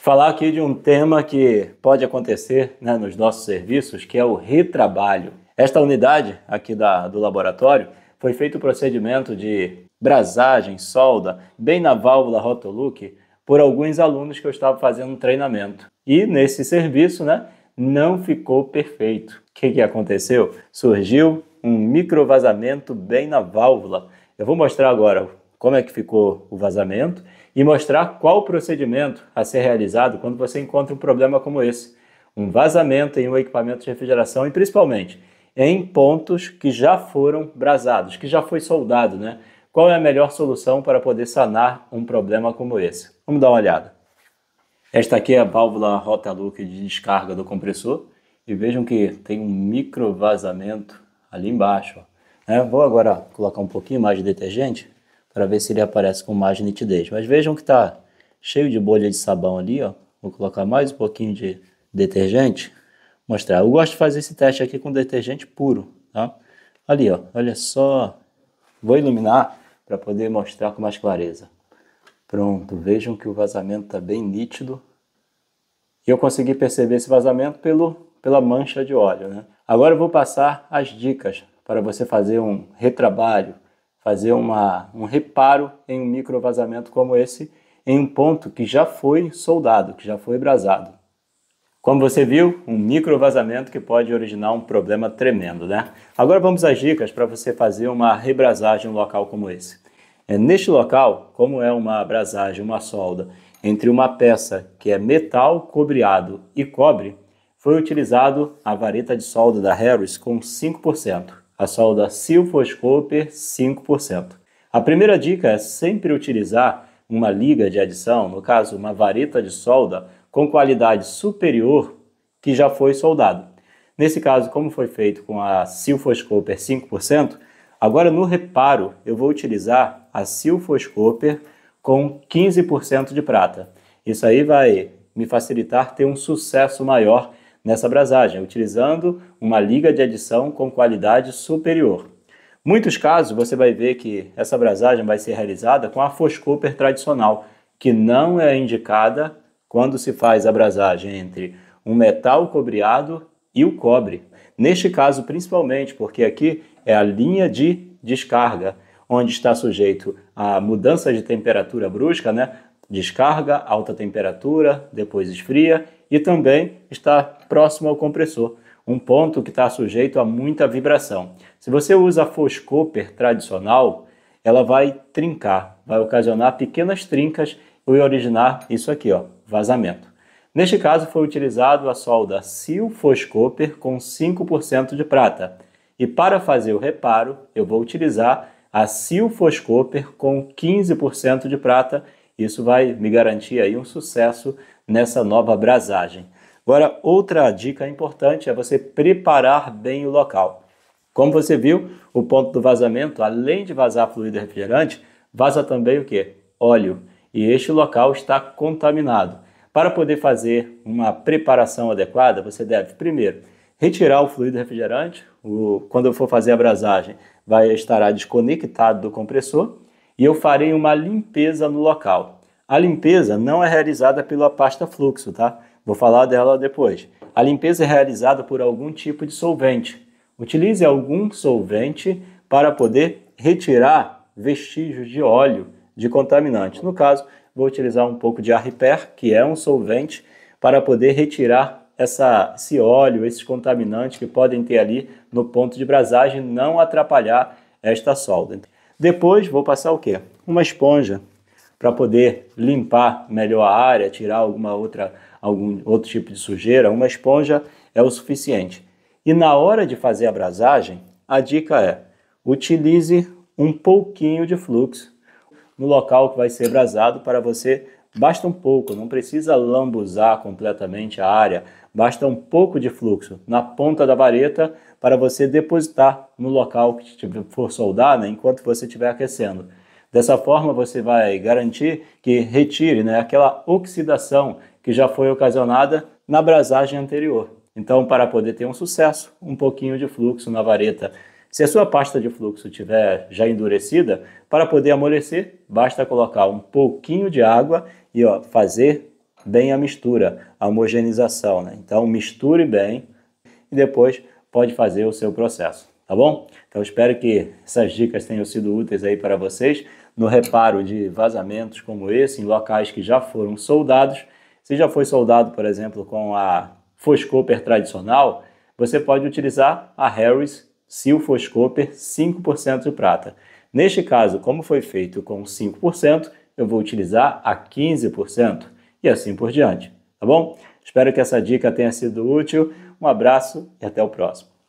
falar aqui de um tema que pode acontecer né, nos nossos serviços, que é o retrabalho. Esta unidade aqui da, do laboratório foi feito o procedimento de brasagem, solda, bem na válvula Rotoluc, por alguns alunos que eu estava fazendo um treinamento. E nesse serviço, né, não ficou perfeito. O que, que aconteceu? Surgiu um micro vazamento bem na válvula. Eu vou mostrar agora como é que ficou o vazamento e mostrar qual o procedimento a ser realizado quando você encontra um problema como esse, um vazamento em um equipamento de refrigeração e principalmente em pontos que já foram brasados, que já foi soldado, né? Qual é a melhor solução para poder sanar um problema como esse? Vamos dar uma olhada. Esta aqui é a válvula rota look de descarga do compressor e vejam que tem um micro vazamento ali embaixo. É, vou agora colocar um pouquinho mais de detergente para ver se ele aparece com mais nitidez. Mas vejam que está cheio de bolha de sabão ali, ó. Vou colocar mais um pouquinho de detergente, mostrar. Eu gosto de fazer esse teste aqui com detergente puro, tá? Ali, ó, olha só. Vou iluminar para poder mostrar com mais clareza. Pronto, vejam que o vazamento está bem nítido. E eu consegui perceber esse vazamento pelo, pela mancha de óleo, né? Agora eu vou passar as dicas para você fazer um retrabalho fazer uma, um reparo em um microvazamento como esse, em um ponto que já foi soldado, que já foi brasado. Como você viu, um microvazamento que pode originar um problema tremendo, né? Agora vamos às dicas para você fazer uma rebrasagem em um local como esse. É, neste local, como é uma brasagem, uma solda, entre uma peça que é metal cobreado e cobre, foi utilizado a vareta de solda da Harris com 5%. A solda Silpho 5%. A primeira dica é sempre utilizar uma liga de adição, no caso uma vareta de solda com qualidade superior que já foi soldado. Nesse caso, como foi feito com a Silphoscoper 5%, agora no reparo eu vou utilizar a Silphoscoper com 15% de prata. Isso aí vai me facilitar ter um sucesso maior nessa abrasagem, utilizando uma liga de adição com qualidade superior. Muitos casos você vai ver que essa abrasagem vai ser realizada com a Foscooper tradicional, que não é indicada quando se faz abrasagem entre um metal cobreado e o cobre. Neste caso, principalmente, porque aqui é a linha de descarga, onde está sujeito a mudança de temperatura brusca, né? descarga, alta temperatura, depois esfria e também está próximo ao compressor, um ponto que está sujeito a muita vibração. Se você usa a foscoper tradicional, ela vai trincar, vai ocasionar pequenas trincas e originar isso aqui, ó, vazamento. Neste caso foi utilizado a solda Sil Foscoper com 5% de prata. E para fazer o reparo, eu vou utilizar a Sil Foscoper com 15% de prata isso vai me garantir aí um sucesso nessa nova brasagem. Agora, outra dica importante é você preparar bem o local. Como você viu, o ponto do vazamento, além de vazar fluido refrigerante, vaza também o que? Óleo. E este local está contaminado. Para poder fazer uma preparação adequada, você deve, primeiro, retirar o fluido refrigerante. O, quando eu for fazer a brasagem, vai estar desconectado do compressor e eu farei uma limpeza no local. A limpeza não é realizada pela pasta fluxo, tá? Vou falar dela depois. A limpeza é realizada por algum tipo de solvente. Utilize algum solvente para poder retirar vestígios de óleo de contaminante. No caso, vou utilizar um pouco de Arriper, que é um solvente, para poder retirar essa, esse óleo, esses contaminantes que podem ter ali no ponto de brasagem, não atrapalhar esta solda. Depois vou passar o quê? Uma esponja para poder limpar melhor a área, tirar alguma outra algum outro tipo de sujeira, uma esponja é o suficiente. E na hora de fazer a brasagem, a dica é: utilize um pouquinho de fluxo no local que vai ser brasado para você Basta um pouco, não precisa lambuzar completamente a área, basta um pouco de fluxo na ponta da vareta para você depositar no local que for soldar né, enquanto você estiver aquecendo. Dessa forma, você vai garantir que retire né, aquela oxidação que já foi ocasionada na brasagem anterior. Então, para poder ter um sucesso, um pouquinho de fluxo na vareta. Se a sua pasta de fluxo tiver já endurecida, para poder amolecer, basta colocar um pouquinho de água e ó, fazer bem a mistura, a homogeneização. Né? Então misture bem e depois pode fazer o seu processo, tá bom? Então espero que essas dicas tenham sido úteis aí para vocês no reparo de vazamentos como esse em locais que já foram soldados. Se já foi soldado, por exemplo, com a foscoper tradicional, você pode utilizar a Harris Seal Foscoper 5% de prata. Neste caso, como foi feito com 5%, eu vou utilizar a 15% e assim por diante, tá bom? Espero que essa dica tenha sido útil. Um abraço e até o próximo.